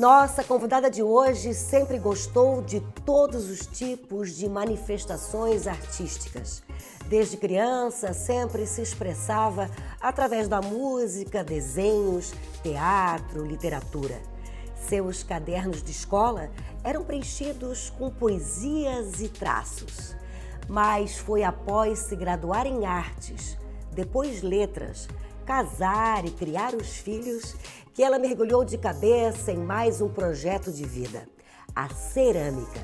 Nossa convidada de hoje sempre gostou de todos os tipos de manifestações artísticas. Desde criança, sempre se expressava através da música, desenhos, teatro, literatura. Seus cadernos de escola eram preenchidos com poesias e traços. Mas foi após se graduar em artes, depois letras, casar e criar os filhos que ela mergulhou de cabeça em mais um projeto de vida, a cerâmica.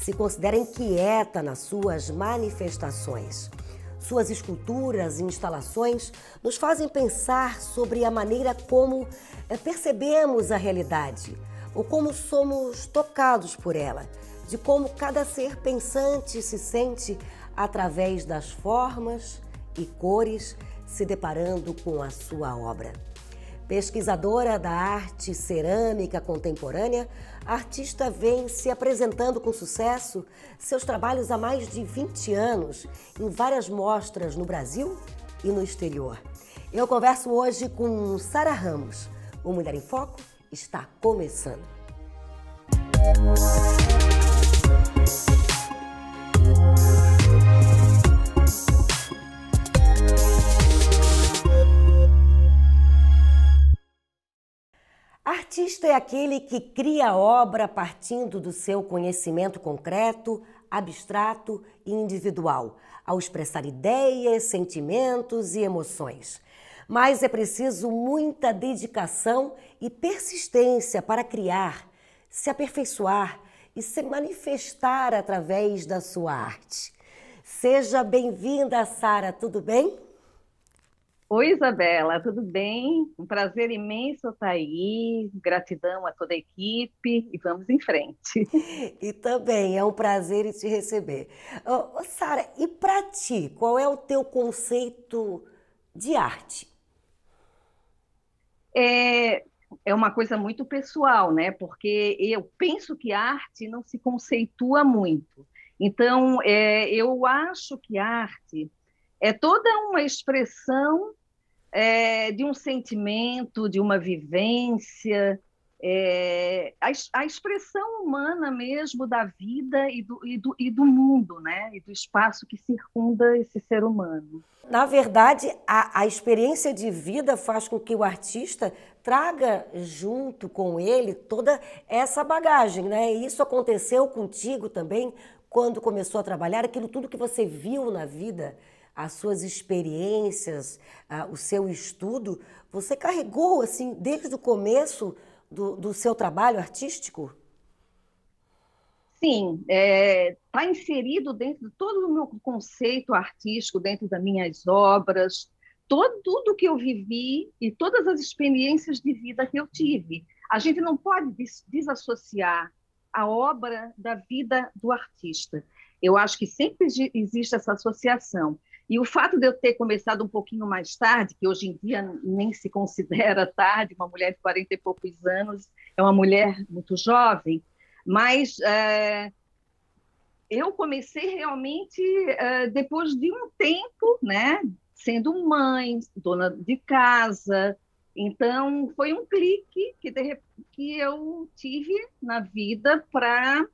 Se considera inquieta nas suas manifestações. Suas esculturas e instalações nos fazem pensar sobre a maneira como eh, percebemos a realidade, ou como somos tocados por ela, de como cada ser pensante se sente através das formas e cores se deparando com a sua obra. Pesquisadora da arte cerâmica contemporânea, a artista vem se apresentando com sucesso seus trabalhos há mais de 20 anos em várias mostras no Brasil e no exterior. Eu converso hoje com Sara Ramos. O Mulher em Foco está começando. Música Artista é aquele que cria obra partindo do seu conhecimento concreto, abstrato e individual, ao expressar ideias, sentimentos e emoções. Mas é preciso muita dedicação e persistência para criar, se aperfeiçoar e se manifestar através da sua arte. Seja bem-vinda, Sara, tudo bem? Oi, Isabela, tudo bem? Um prazer imenso estar tá aí, gratidão a toda a equipe e vamos em frente. E também é um prazer te receber. Oh, Sara, e para ti, qual é o teu conceito de arte? É, é uma coisa muito pessoal, né? Porque eu penso que arte não se conceitua muito. Então, é, eu acho que arte é toda uma expressão é, de um sentimento, de uma vivência, é, a, a, expressão humana mesmo da vida e do, e, do, e do mundo, né? E do espaço que circunda esse ser humano. Na verdade, a, a experiência de vida faz com que o artista traga junto com ele toda essa bagagem, né? E isso aconteceu contigo também quando começou a trabalhar, aquilo tudo que você viu na vida as suas experiências, ah, o seu estudo, você carregou assim desde o começo do, do seu trabalho artístico? Sim, está é, tá inserido dentro de todo o meu conceito artístico, dentro das minhas obras, todo, tudo que eu vivi e todas as experiências de vida que eu tive. A gente não pode des desassociar a obra da vida do artista. Eu acho que sempre existe essa associação. E o fato de eu ter começado um pouquinho mais tarde, que hoje em dia nem se considera tarde, uma mulher de 40 e poucos anos é uma mulher muito jovem, mas é, eu comecei realmente é, depois de um tempo, né, sendo mãe, dona de casa. Então, foi um clique que, de, que eu tive na vida para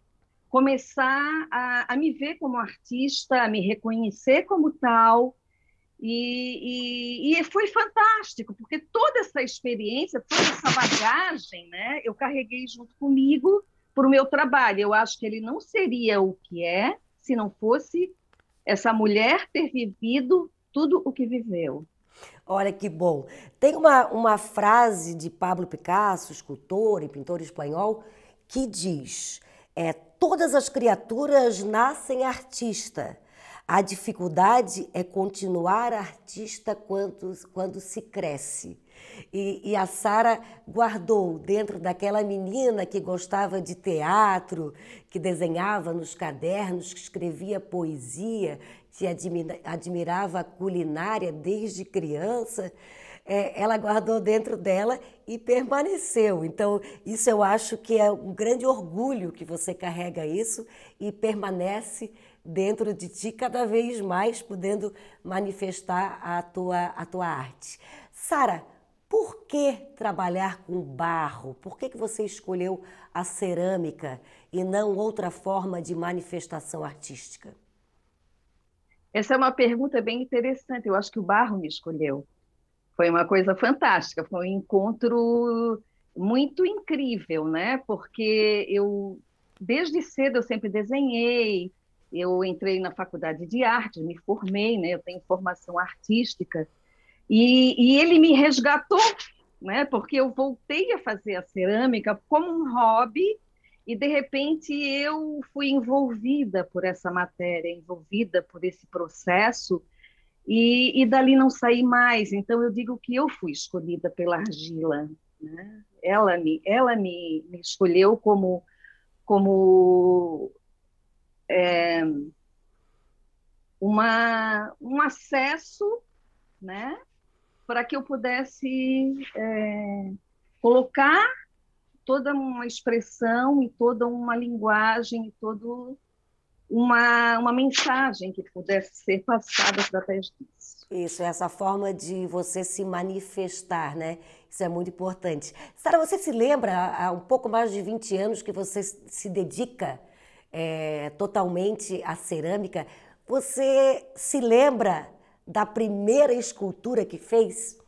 começar a, a, me ver como artista, a me reconhecer como tal. E, e, e, foi fantástico, porque toda essa experiência, toda essa bagagem, né, eu carreguei junto comigo para o meu trabalho. Eu acho que ele não seria o que é se não fosse essa mulher ter vivido tudo o que viveu. Olha que bom. Tem uma, uma frase de Pablo Picasso, escultor e pintor espanhol, que diz: é, Todas as criaturas nascem artista. A dificuldade é continuar artista quando, quando se cresce. E, e a Sara guardou dentro daquela menina que gostava de teatro, que desenhava nos cadernos, que escrevia poesia, que admirava a culinária desde criança é, ela guardou dentro dela e permaneceu. Então, isso eu acho que é um grande orgulho que você carrega isso e permanece dentro de ti cada vez mais, podendo manifestar a tua, a tua arte. Sara, por que trabalhar com barro? Por que, que você escolheu a cerâmica e não outra forma de manifestação artística? Essa é uma pergunta bem interessante. Eu acho que o barro me escolheu. Foi uma coisa fantástica, foi um encontro muito incrível, né? Porque eu desde cedo eu sempre desenhei, eu entrei na faculdade de artes, me formei, né? Eu tenho formação artística e, e ele me resgatou, né? Porque eu voltei a fazer a cerâmica como um hobby e de repente eu fui envolvida por essa matéria, envolvida por esse processo e, e dali não saí mais. Então eu digo que eu fui escolhida pela argila. Né? Ela me, ela me, me escolheu como, como é, uma, um acesso, né? Para que eu pudesse é, colocar toda uma expressão e toda uma linguagem e todo uma, uma mensagem que pudesse ser passada através disso. Isso, essa forma de você se manifestar, né? Isso é muito importante. Sara, você se lembra há um pouco mais de 20 anos que você se dedica é, totalmente à cerâmica? Você se lembra da primeira escultura que fez?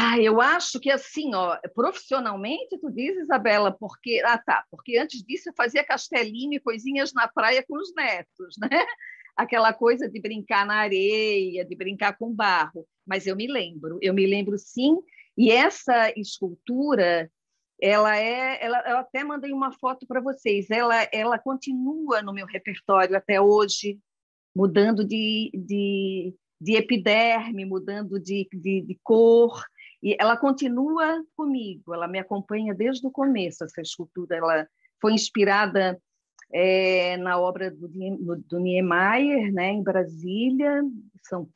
Ah, eu acho que assim, ó, profissionalmente, tu diz, Isabela, porque. Ah, tá, porque antes disso eu fazia castelinho e coisinhas na praia com os netos, né? Aquela coisa de brincar na areia, de brincar com barro. Mas eu me lembro, eu me lembro sim. E essa escultura, ela é. Ela, eu até mandei uma foto para vocês, ela, ela continua no meu repertório até hoje, mudando de, de, de epiderme, mudando de, de, de cor e ela continua comigo, ela me acompanha desde o começo. Essa escultura ela foi inspirada é, na obra do, do Niemeyer, né, em Brasília. São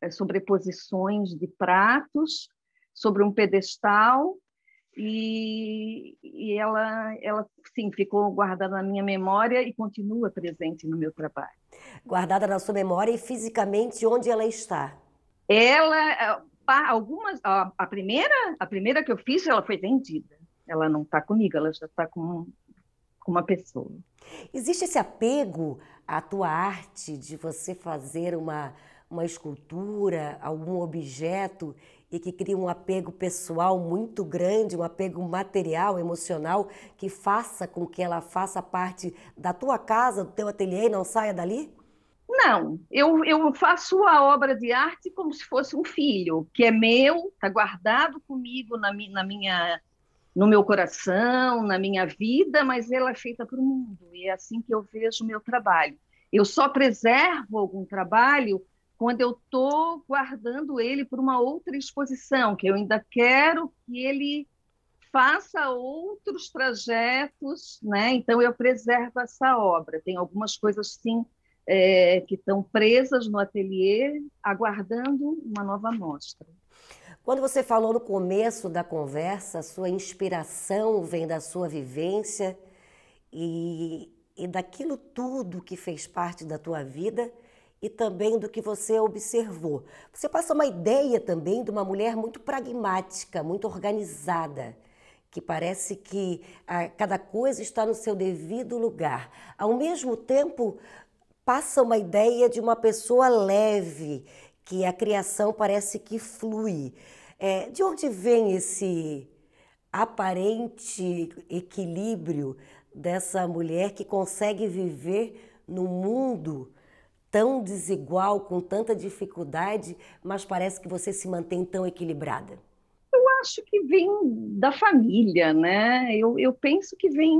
é, sobreposições de pratos sobre um pedestal e, e, ela, ela sim ficou guardada na minha memória e continua presente no meu trabalho. Guardada na sua memória e fisicamente onde ela está? Ela algumas, a, a, primeira, a primeira que eu fiz, ela foi vendida. Ela não está comigo, ela já está com, com uma pessoa. Existe esse apego à tua arte de você fazer uma, uma escultura, algum objeto e que cria um apego pessoal muito grande, um apego material, emocional, que faça com que ela faça parte da tua casa, do teu ateliê e não saia dali? Não, eu, eu faço a obra de arte como se fosse um filho, que é meu, está guardado comigo na, mi, na minha no meu coração, na minha vida, mas ela é feita para o mundo. E é assim que eu vejo o meu trabalho. Eu só preservo algum trabalho quando eu estou guardando ele para uma outra exposição, que eu ainda quero que ele faça outros trajetos, né? Então eu preservo essa obra. Tem algumas coisas sim é, que estão presas no ateliê, aguardando uma nova amostra. Quando você falou no começo da conversa, sua inspiração vem da sua vivência e, e daquilo tudo que fez parte da tua vida e também do que você observou. Você passa uma ideia também de uma mulher muito pragmática, muito organizada que parece que ah, cada coisa está no seu devido lugar. Ao mesmo tempo, passa uma ideia de uma pessoa leve, que a criação parece que flui. É, de onde vem esse aparente equilíbrio dessa mulher que consegue viver num mundo tão desigual, com tanta dificuldade, mas parece que você se mantém tão equilibrada? Eu acho que vem da família, né? Eu, eu penso que vem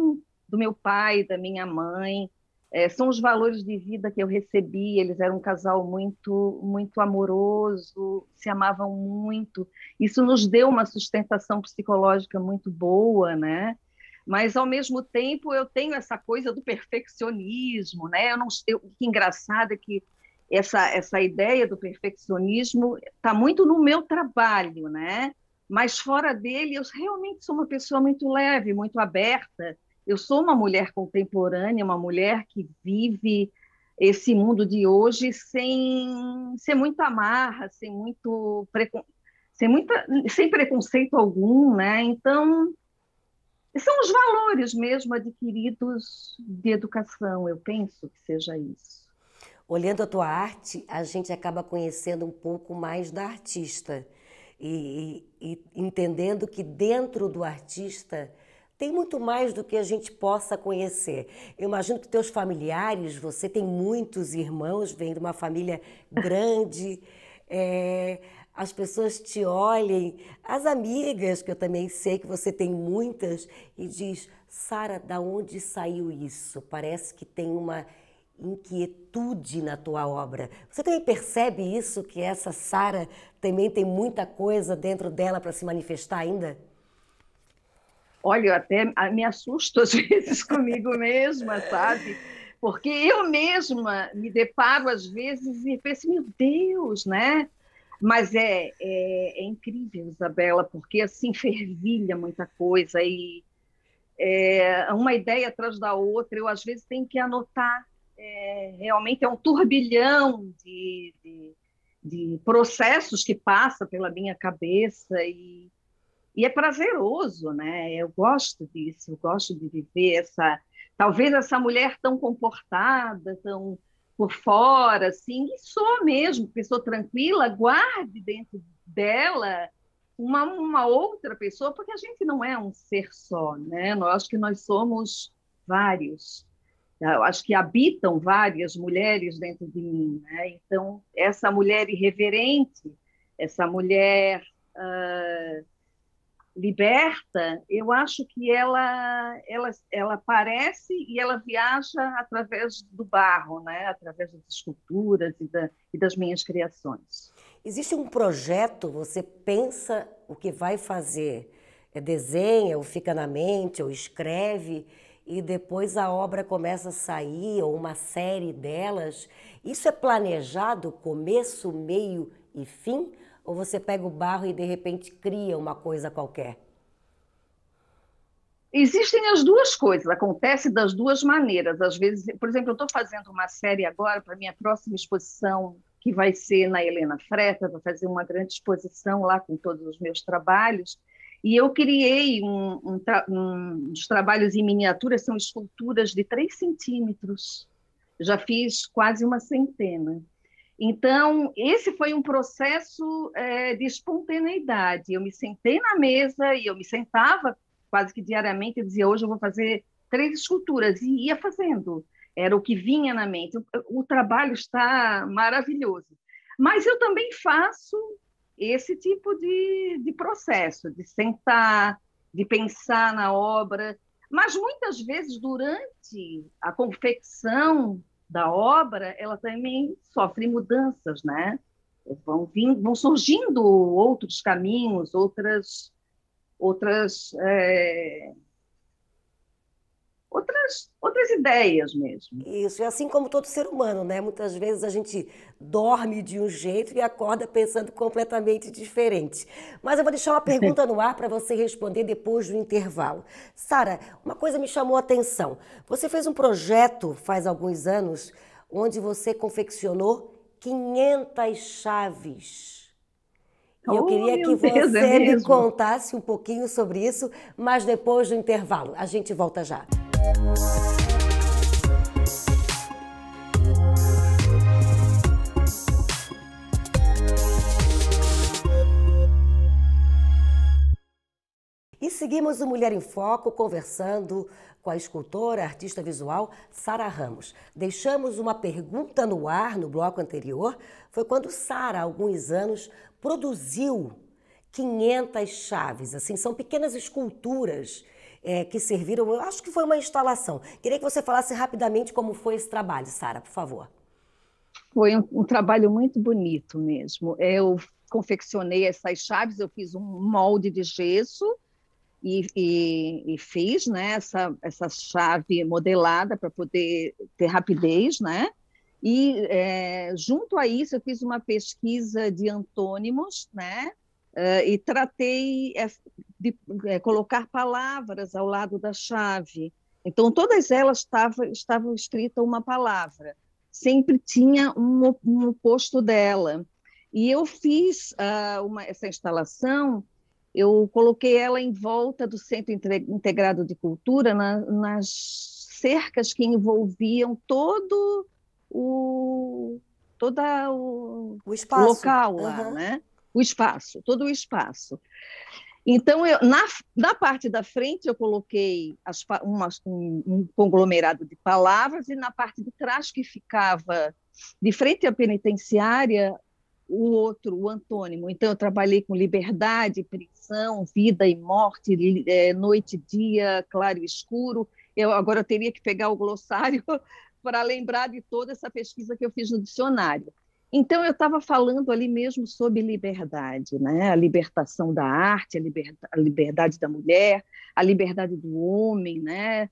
do meu pai, da minha mãe. É, são os valores de vida que eu recebi. Eles eram um casal muito, muito amoroso, se amavam muito. Isso nos deu uma sustentação psicológica muito boa, né? Mas ao mesmo tempo eu tenho essa coisa do perfeccionismo, né? Eu não, eu, que engraçado é que essa essa ideia do perfeccionismo está muito no meu trabalho, né? Mas fora dele eu realmente sou uma pessoa muito leve, muito aberta eu sou uma mulher contemporânea, uma mulher que vive esse mundo de hoje sem, sem muita amarra, sem muito sem, muita, sem preconceito algum, né? Então são os valores mesmo adquiridos de educação, eu penso que seja isso. Olhando a tua arte, a gente acaba conhecendo um pouco mais da artista e, e, e entendendo que dentro do artista tem muito mais do que a gente possa conhecer. Eu imagino que teus familiares, você tem muitos irmãos, vem de uma família grande, é, as pessoas te olhem, as amigas, que eu também sei que você tem muitas, e diz, Sara, da onde saiu isso? Parece que tem uma inquietude na tua obra. Você também percebe isso, que essa Sara também tem muita coisa dentro dela para se manifestar ainda? Olha, eu até me assusto às vezes comigo mesma, sabe? Porque eu mesma me deparo às vezes e penso, assim, meu Deus, né? Mas é, é, é incrível, Isabela, porque assim fervilha muita coisa e é, uma ideia atrás da outra. Eu às vezes tenho que anotar. É, realmente é um turbilhão de, de, de processos que passa pela minha cabeça e e é prazeroso, né? Eu gosto disso, eu gosto de viver essa. Talvez essa mulher tão comportada, tão por fora, assim, e sou mesmo, pessoa tranquila, guarde dentro dela uma, uma outra pessoa, porque a gente não é um ser só, né? Eu acho que nós somos vários. Eu acho que habitam várias mulheres dentro de mim, né? Então, essa mulher irreverente, essa mulher. Uh liberta, eu acho que ela, ela, ela aparece e ela viaja através do barro, né? através das esculturas e, da, e das minhas criações. Existe um projeto, você pensa o que vai fazer, é, desenha ou fica na mente ou escreve e depois a obra começa a sair ou uma série delas. Isso é planejado começo, meio e fim? Ou você pega o barro e de repente cria uma coisa qualquer? Existem as duas coisas, acontece das duas maneiras. Às vezes, por exemplo, eu estou fazendo uma série agora para minha próxima exposição, que vai ser na Helena Freta, vou fazer uma grande exposição lá com todos os meus trabalhos. E eu criei um, um, um, uns trabalhos em miniatura, são esculturas de 3 centímetros. Já fiz quase uma centena. Então, esse foi um processo é, de espontaneidade. Eu me sentei na mesa e eu me sentava quase que diariamente e dizia: hoje eu vou fazer três esculturas, e ia fazendo. Era o que vinha na mente. O, o trabalho está maravilhoso. Mas eu também faço esse tipo de, de processo, de sentar, de pensar na obra. Mas muitas vezes, durante a confecção da obra, ela também sofre mudanças, né? Vão, vindo, vão surgindo outros caminhos, outras, outras é outras, outras ideias mesmo. Isso, e é assim como todo ser humano, né? Muitas vezes a gente dorme de um jeito e acorda pensando completamente diferente. Mas eu vou deixar uma pergunta no ar para você responder depois do intervalo. Sara, uma coisa me chamou a atenção. Você fez um projeto faz alguns anos onde você confeccionou 500 chaves. E eu oh, queria oh, que Deus, é você é me contasse um pouquinho sobre isso, mas depois do intervalo. A gente volta já. E seguimos o Mulher em Foco conversando com a escultora, artista visual Sara Ramos. Deixamos uma pergunta no ar no bloco anterior. Foi quando Sara, há alguns anos, produziu 500 chaves. Assim, são pequenas esculturas é, que serviram. Eu acho que foi uma instalação. Queria que você falasse rapidamente como foi esse trabalho, Sara, por favor. Foi um, um, trabalho muito bonito mesmo. Eu confeccionei essas chaves, eu fiz um molde de gesso e, e, e fiz né, essa, essa chave modelada para poder ter rapidez, né? E é, junto a isso eu fiz uma pesquisa de antônimos, né? Uh, e tratei de eh, colocar palavras ao lado da chave. Então, todas elas estavam estava escrita uma palavra, sempre tinha um, um oposto dela. E eu fiz uh, uma, essa instalação, eu coloquei ela em volta do Centro Integrado de Cultura, na, nas cercas que envolviam todo o, toda o, o, espaço. local lá, uhum. né? o espaço, todo o espaço. Então, eu, na, na parte da frente, eu coloquei as, uma, um, um, conglomerado de palavras, e na parte de trás, que ficava de frente à penitenciária, o outro, o antônimo. Então, eu trabalhei com liberdade, prisão, vida e morte, é, noite e dia, claro e escuro. Eu, agora eu teria que pegar o glossário para lembrar de toda essa pesquisa que eu fiz no dicionário. Então, eu estava falando ali mesmo sobre liberdade, né? a libertação da arte, a, a liberdade da mulher, a liberdade do homem. Né?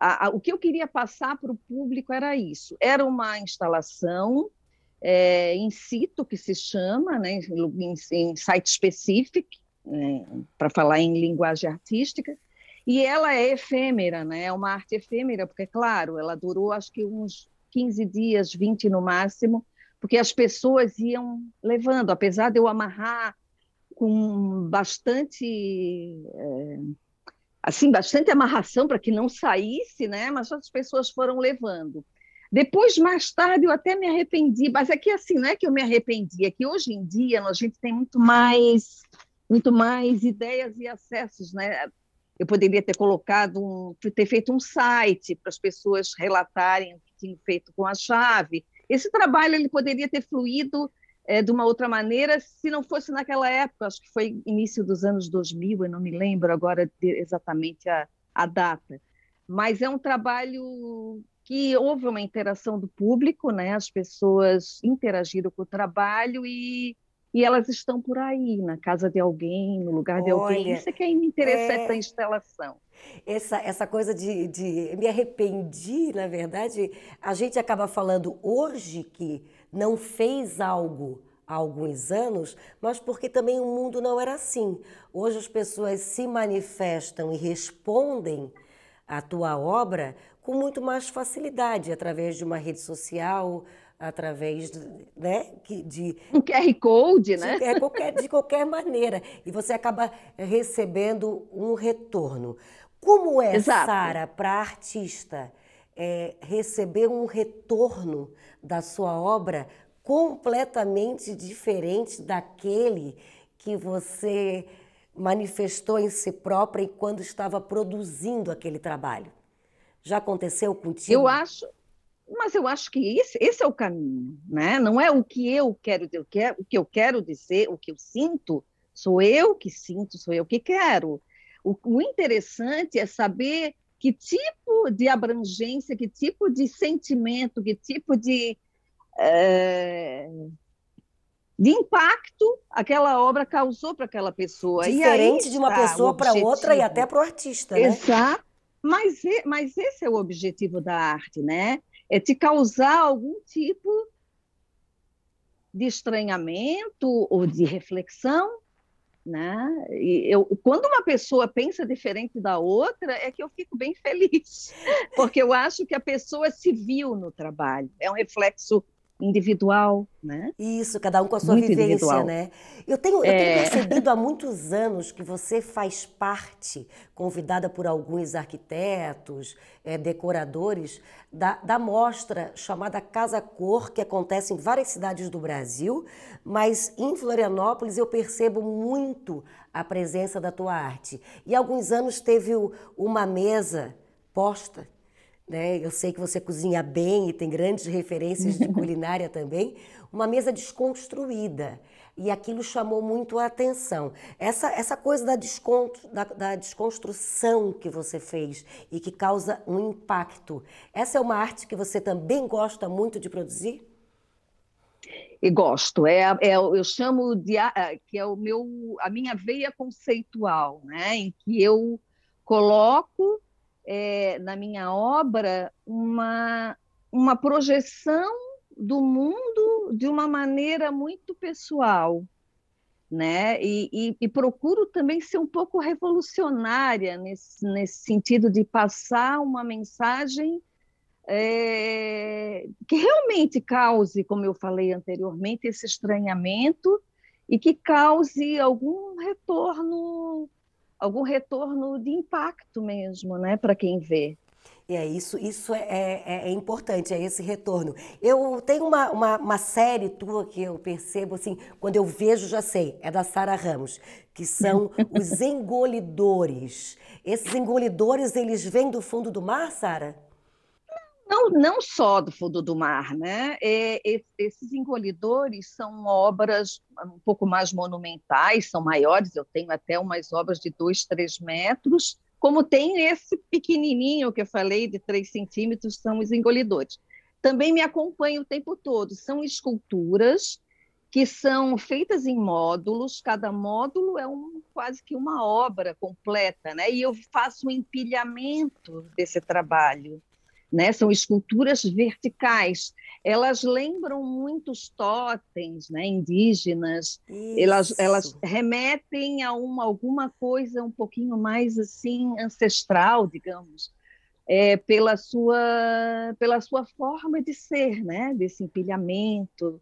A, a, o que eu queria passar para o público era isso: era uma instalação é, in situ, que se chama, né? em, em site específico, né? para falar em linguagem artística, e ela é efêmera, né? é uma arte efêmera, porque, claro, ela durou acho que uns 15 dias, 20 no máximo porque as pessoas iam levando, apesar de eu amarrar com bastante é, assim bastante amarração para que não saísse, né? Mas as pessoas foram levando. Depois, mais tarde, eu até me arrependi, mas é que assim, não é que eu me arrependi, é que hoje em dia a gente tem muito mais, muito mais ideias e acessos, né? Eu poderia ter colocado, um, ter feito um site para as pessoas relatarem o que tinham feito com a chave, esse trabalho ele poderia ter fluído é, de uma outra maneira se não fosse naquela época, acho que foi início dos anos 2000, eu não me lembro agora exatamente a, a data. Mas é um trabalho que houve uma interação do público, né? as pessoas interagiram com o trabalho e, e elas estão por aí, na casa de alguém, no lugar de Olha, alguém. Isso é que é interessante é... a instalação. Essa, essa coisa de, de me arrependi, na verdade, a gente acaba falando hoje que não fez algo há alguns anos, mas porque também o mundo não era assim. Hoje as pessoas se manifestam e respondem à tua obra com muito mais facilidade através de uma rede social, através né, de um QR Code, né? De, qualquer, de qualquer maneira. E você acaba recebendo um retorno. Como é, Sara, para a artista é, receber um retorno da sua obra completamente diferente daquele que você manifestou em si própria e quando estava produzindo aquele trabalho? Já aconteceu contigo? Eu acho, mas eu acho que esse, esse é o caminho, né? Não é o que eu quero, eu quero, o que eu quero dizer, o que eu sinto, sou eu que sinto, sou eu que quero. O, o interessante é saber que tipo de abrangência, que tipo de sentimento, que tipo de, é, de impacto aquela obra causou para aquela pessoa. Diferente de uma tá, pessoa para outra e até para o artista. Né? Exato. Mas, mas esse é o objetivo da arte, né? É te causar algum tipo de estranhamento ou de reflexão né? E eu, quando uma pessoa pensa diferente da outra, é que eu fico bem feliz, porque eu acho que a pessoa se viu no trabalho, é um reflexo individual, né? Isso, cada um com a sua Muito vivência, individual. né? Eu tenho, eu tenho é... percebido há muitos anos que você faz parte, convidada por alguns arquitetos, é, decoradores, da, da mostra chamada Casa Cor, que acontece em várias cidades do Brasil, mas em Florianópolis eu percebo muito a presença da tua arte. E há alguns anos teve uma mesa posta né? Eu sei que você cozinha bem e tem grandes referências de culinária também. Uma mesa desconstruída. E aquilo chamou muito a atenção. Essa, essa coisa da, da, da desconstrução que você fez e que causa um impacto. Essa é uma arte que você também gosta muito de produzir? e gosto. É, é, eu chamo de é, que é o meu a minha veia conceitual, né? Em que eu coloco é, na minha obra uma, uma projeção do mundo de uma maneira muito pessoal, né? E, e, e, procuro também ser um pouco revolucionária nesse, nesse sentido de passar uma mensagem é, que realmente cause, como eu falei anteriormente, esse estranhamento e que cause algum retorno algum retorno de impacto mesmo, né, para quem vê. É isso, isso é, é, é, é, importante, é esse retorno. Eu tenho uma, uma, uma, série tua que eu percebo assim, quando eu vejo já sei, é da Sara Ramos, que são os engolidores. Esses engolidores, eles vêm do fundo do mar, Sara? Não, não só do fundo do mar, né? É, esses engolidores são obras um pouco mais monumentais, são maiores. Eu tenho até umas obras de dois, três metros, como tem esse pequenininho que eu falei de três centímetros, são os engolidores. Também me acompanha o tempo todo. São esculturas que são feitas em módulos. Cada módulo é um, quase que uma obra completa, né? E eu faço um empilhamento desse trabalho né? São esculturas verticais. Elas lembram muitos totens, né? Indígenas. Elas, elas remetem a uma alguma coisa um pouquinho mais assim ancestral, digamos, é, pela sua pela sua forma de ser, né? Desse empilhamento.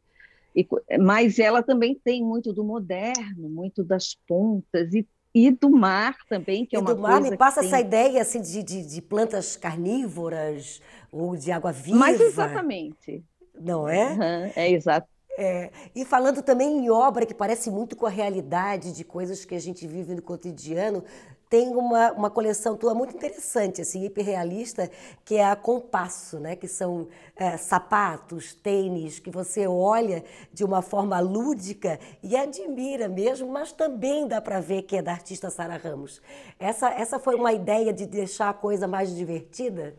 E, mas ela também tem muito do moderno, muito das pontas e e do mar também, que é uma coisa... E do mar, me passa tem... essa ideia assim, de, de, de, plantas carnívoras ou de água viva. Mas exatamente. Não é? Uhum, é exato. É, e falando também em obra que parece muito com a realidade de coisas que a gente vive no cotidiano, tem uma, uma coleção tua muito interessante, assim, hiperrealista, que é a Compasso, né? Que são é, sapatos, tênis, que você olha de uma forma lúdica e admira mesmo, mas também dá para ver que é da artista Sara Ramos. Essa, essa foi uma ideia de deixar a coisa mais divertida?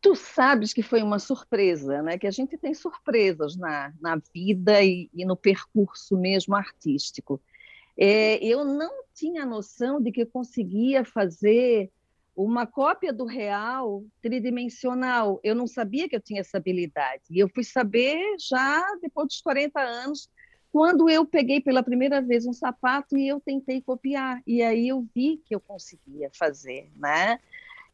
tu sabes que foi uma surpresa, né? Que a gente tem surpresas na, na vida e, e no percurso mesmo artístico. É, eu não tinha noção de que conseguia fazer uma cópia do real tridimensional. Eu não sabia que eu tinha essa habilidade. E eu fui saber já depois dos 40 anos, quando eu peguei pela primeira vez um sapato e eu tentei copiar. E aí eu vi que eu conseguia fazer, né?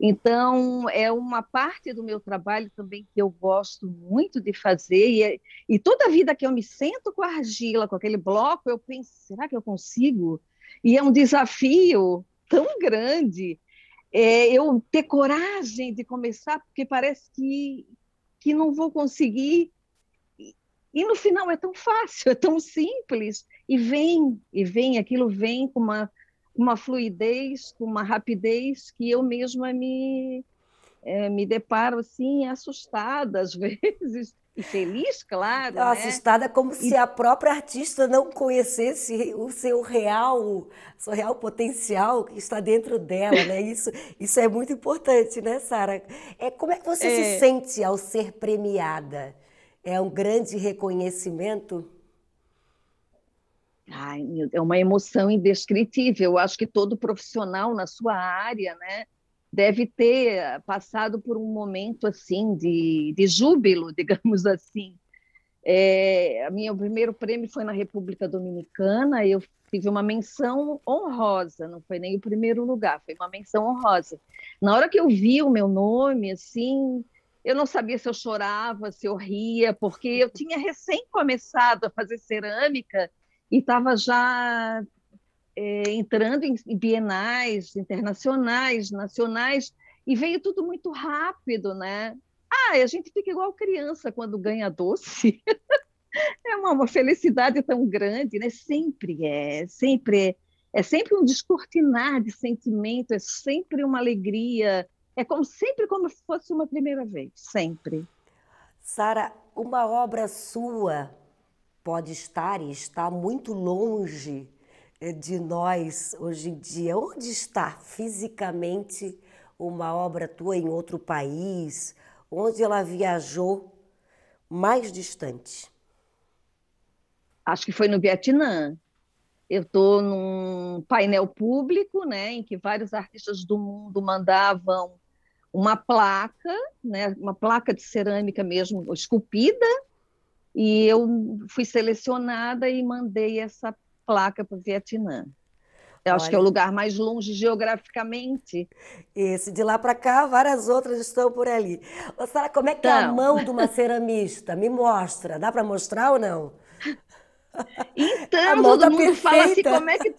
Então, é uma parte do meu trabalho também que eu gosto muito de fazer. E, é, e toda vida que eu me sento com a argila, com aquele bloco, eu penso: será que eu consigo? E é um desafio tão grande é, eu ter coragem de começar, porque parece que, que não vou conseguir. E, e no final é tão fácil, é tão simples. E vem, e vem, aquilo vem com uma uma fluidez, com uma rapidez que eu mesma me, é, me deparo assim, assustada às vezes. E feliz, claro. Então, né? Assustada é como e... se a própria artista não conhecesse o seu real, seu real potencial que está dentro dela, né? Isso, isso é muito importante, né, Sara? É, como é que você é... se sente ao ser premiada? É um grande reconhecimento? Ai, é uma emoção indescritível. Eu acho que todo profissional na sua área, né, deve ter passado por um momento assim de, de júbilo, digamos assim. É, a minha, primeiro prêmio foi na República Dominicana. Eu tive uma menção honrosa, não foi nem o primeiro lugar, foi uma menção honrosa. Na hora que eu vi o meu nome, assim, eu não sabia se eu chorava, se eu ria, porque eu tinha recém começado a fazer cerâmica e estava já é, entrando em, bienais internacionais, nacionais, e veio tudo muito rápido, né? Ah, a gente fica igual criança quando ganha doce. é uma, uma, felicidade tão grande, né? Sempre é, sempre é, é sempre um descortinar de sentimento, é sempre uma alegria, é como sempre como se fosse uma primeira vez, sempre. Sara, uma obra sua pode estar e está muito longe eh, de nós hoje em dia. Onde está fisicamente uma obra tua em outro país? Onde ela viajou mais distante? Acho que foi no Vietnã. Eu estou num painel público, né, em que vários artistas do mundo mandavam uma placa, né, uma placa de cerâmica mesmo esculpida, e eu fui selecionada e mandei essa placa para o Vietnã. Eu Olha. acho que é o lugar mais longe geograficamente. Esse, de lá para cá, várias outras estão por ali. Sara, como é que então... é a então. mão de uma ceramista? Me mostra. Dá para mostrar ou não? Então, todo tá mundo perfeita. fala assim, como é que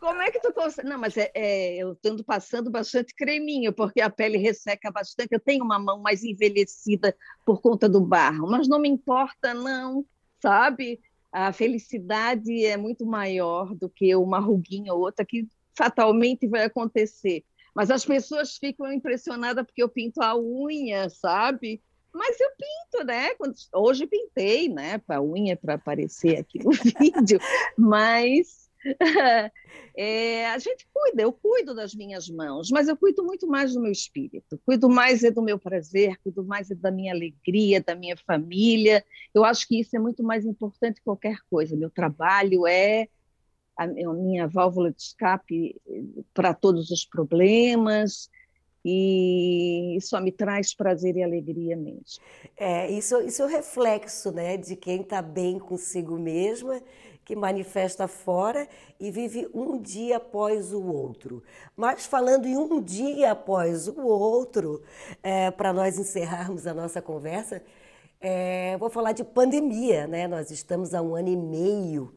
como é que tu consegue? Não, mas é, é eu estou passando bastante creminho, porque a pele resseca bastante. Eu tenho uma mão mais envelhecida por conta do barro, mas não me importa, não, sabe? A felicidade é muito maior do que uma ruguinha ou outra que fatalmente vai acontecer. Mas as pessoas ficam impressionadas porque eu pinto a unha, sabe? Mas eu pinto, né? Hoje pintei, né? A unha para aparecer aqui no vídeo. Mas é, a gente cuida, eu cuido das minhas mãos, mas eu cuido muito mais do meu espírito, cuido mais é do meu prazer, cuido mais é da minha alegria, da minha família. Eu acho que isso é muito mais importante que qualquer coisa. Meu trabalho é a minha válvula de escape eh, para todos os problemas e só me traz prazer e alegria mesmo. É, isso, isso é o reflexo né, de quem está bem consigo mesma que manifesta fora e vive um dia após o outro. Mas falando em um dia após o outro, é, para nós encerrarmos a nossa conversa, é, vou falar de pandemia, né? Nós estamos há um ano e meio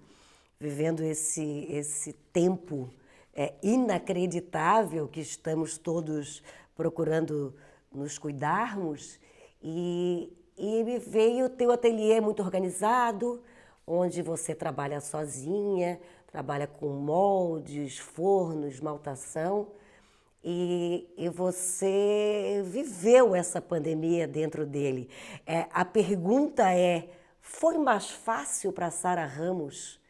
vivendo esse, esse tempo é, inacreditável que estamos todos procurando nos cuidarmos e, e me veio o teu ateliê muito organizado, onde você trabalha sozinha, trabalha com moldes, forno, esmaltação. E, e, você viveu essa pandemia dentro dele. É, a pergunta é: foi mais fácil para Sara Ramos?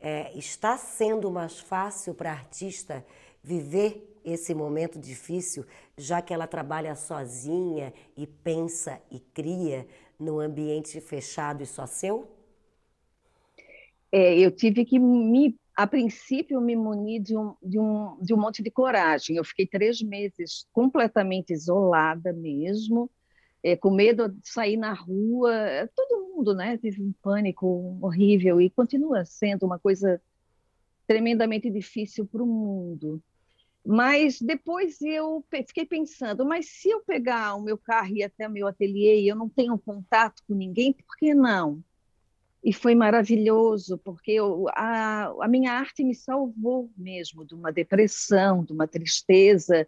É, está sendo mais fácil para a artista viver esse momento difícil, já que ela trabalha sozinha e pensa e cria num ambiente fechado e só seu? é, eu tive que me a princípio me muni de um, de, um, de um monte de coragem. Eu fiquei três meses completamente isolada mesmo, é, com medo de sair na rua. É, todo mundo né, teve um pânico horrível e continua sendo uma coisa tremendamente difícil para o mundo. Mas depois eu fiquei pensando, mas se eu pegar o meu carro e ir até meu ateliê e eu não tenho contato com ninguém, por que não? e foi maravilhoso, porque eu, a, a minha arte me salvou mesmo de uma depressão, de uma tristeza,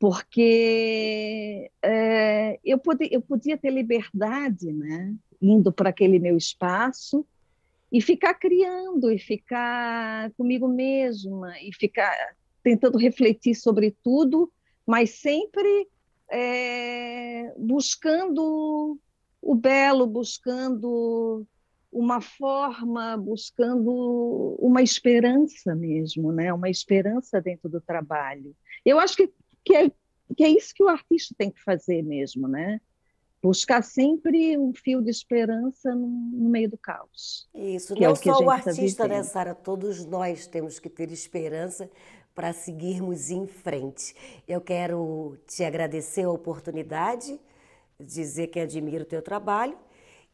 porque é, eu, podia, eu podia ter liberdade, né? indo para aquele meu espaço e ficar criando e ficar comigo mesma e ficar tentando refletir sobre tudo, mas sempre é, buscando o belo, buscando uma forma, buscando uma esperança mesmo, né? uma esperança dentro do trabalho. Eu acho que, que, é, que é isso que o artista tem que fazer mesmo, né? buscar sempre um fio de esperança no, no meio do caos. Isso, é não é o só o tá artista, tá né, Sara? Todos nós temos que ter esperança para seguirmos em frente. Eu quero te agradecer a oportunidade, dizer que admiro o teu trabalho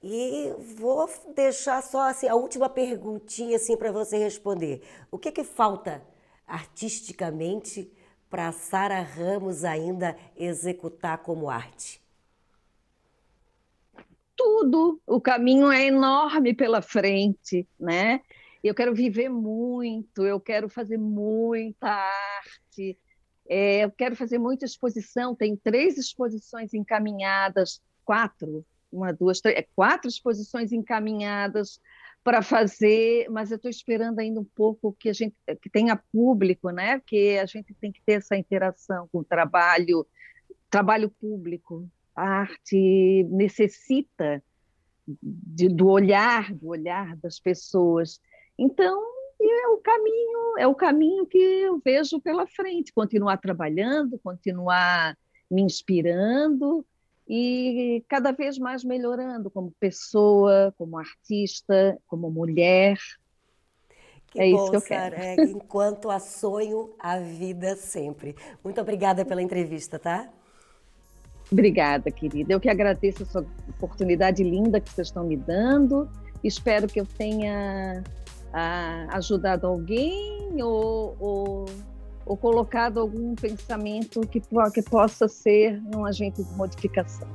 e vou deixar só assim, a última perguntinha assim, para você responder. O que, que falta artisticamente para Sara Ramos ainda executar como arte? Tudo, o caminho é enorme pela frente, né? Eu quero viver muito, eu quero fazer muita arte, é, eu quero fazer muita exposição. Tem três exposições encaminhadas, quatro uma, duas, três, é quatro exposições encaminhadas para fazer, mas eu estou esperando ainda um pouco que a gente que tenha público, né? Porque a gente tem que ter essa interação com o trabalho, trabalho público. A arte necessita de, do olhar, do olhar das pessoas. Então, é o caminho, é o caminho que eu vejo pela frente, continuar trabalhando, continuar me inspirando, e cada vez mais melhorando como pessoa, como artista, como mulher. Que é bom, isso que eu Sarah. quero. É enquanto há sonho, há vida sempre. Muito obrigada pela entrevista, tá? Obrigada, querida. Eu que agradeço essa oportunidade linda que vocês estão me dando. Espero que eu tenha a, ah, ajudado alguém ou, ou ou colocado algum pensamento que, que possa ser um agente de modificação.